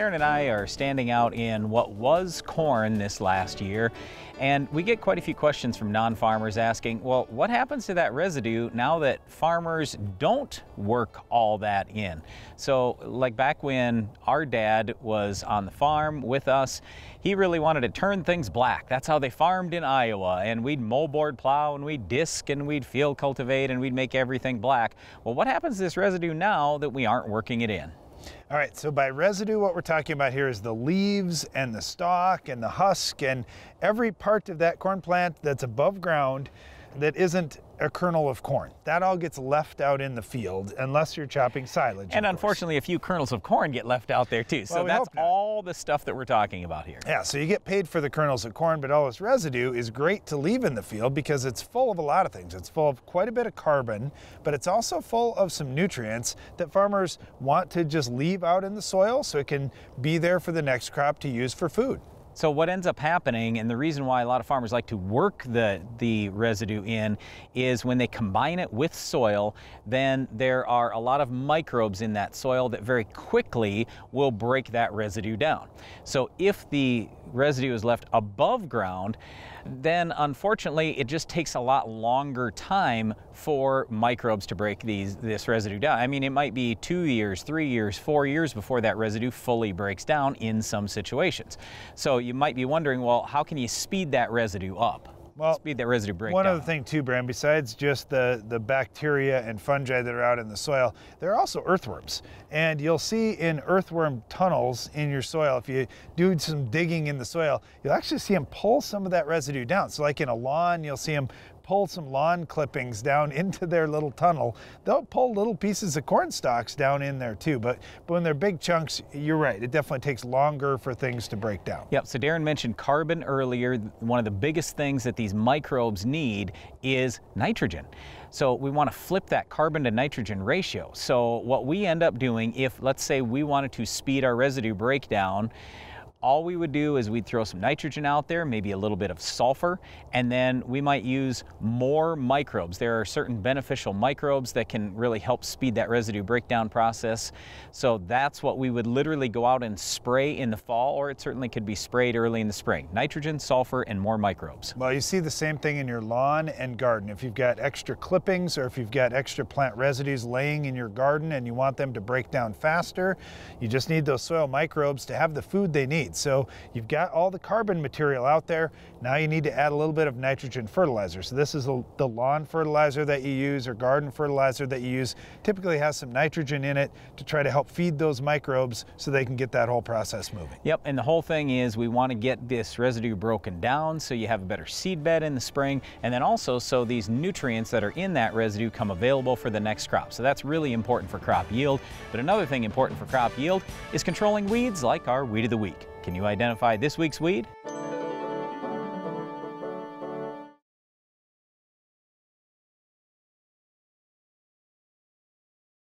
Karen and I are standing out in what was corn this last year, and we get quite a few questions from non-farmers asking, well, what happens to that residue now that farmers don't work all that in? So like back when our dad was on the farm with us, he really wanted to turn things black. That's how they farmed in Iowa, and we'd moldboard plow, and we'd disc, and we'd field cultivate, and we'd make everything black. Well, what happens to this residue now that we aren't working it in? All right, so by residue, what we're talking about here is the leaves and the stalk and the husk and every part of that corn plant that's above ground that isn't a kernel of corn. That all gets left out in the field unless you're chopping silage. And unfortunately, a few kernels of corn get left out there too. So well, we that's all the stuff that we're talking about here. Yeah, so you get paid for the kernels of corn, but all this residue is great to leave in the field because it's full of a lot of things. It's full of quite a bit of carbon, but it's also full of some nutrients that farmers want to just leave out in the soil so it can be there for the next crop to use for food. So what ends up happening, and the reason why a lot of farmers like to work the, the residue in, is when they combine it with soil, then there are a lot of microbes in that soil that very quickly will break that residue down. So if the residue is left above ground, then unfortunately it just takes a lot longer time for microbes to break these this residue down. I mean it might be two years, three years, four years before that residue fully breaks down in some situations. So you might be wondering, well, how can you speed that residue up? Well, speed that residue breakdown. One other thing too, Bram, besides just the, the bacteria and fungi that are out in the soil, there are also earthworms. And you'll see in earthworm tunnels in your soil, if you do some digging in the soil, you'll actually see them pull some of that residue down. So like in a lawn, you'll see them pull some lawn clippings down into their little tunnel. They'll pull little pieces of corn stalks down in there too. But, but when they're big chunks, you're right. It definitely takes longer for things to break down. Yep. So Darren mentioned carbon earlier. One of the biggest things that these microbes need is nitrogen. So we want to flip that carbon to nitrogen ratio. So what we end up doing if, let's say, we wanted to speed our residue breakdown, all we would do is we'd throw some nitrogen out there, maybe a little bit of sulfur, and then we might use more microbes. There are certain beneficial microbes that can really help speed that residue breakdown process. So that's what we would literally go out and spray in the fall, or it certainly could be sprayed early in the spring. Nitrogen, sulfur, and more microbes. Well, you see the same thing in your lawn and garden. If you've got extra clippings or if you've got extra plant residues laying in your garden and you want them to break down faster, you just need those soil microbes to have the food they need. So you've got all the carbon material out there. Now you need to add a little bit of nitrogen fertilizer. So this is the lawn fertilizer that you use or garden fertilizer that you use. Typically has some nitrogen in it to try to help feed those microbes so they can get that whole process moving. Yep, and the whole thing is we want to get this residue broken down so you have a better seed bed in the spring and then also so these nutrients that are in that residue come available for the next crop. So that's really important for crop yield. But another thing important for crop yield is controlling weeds like our Weed of the Week. Can you identify this week's weed?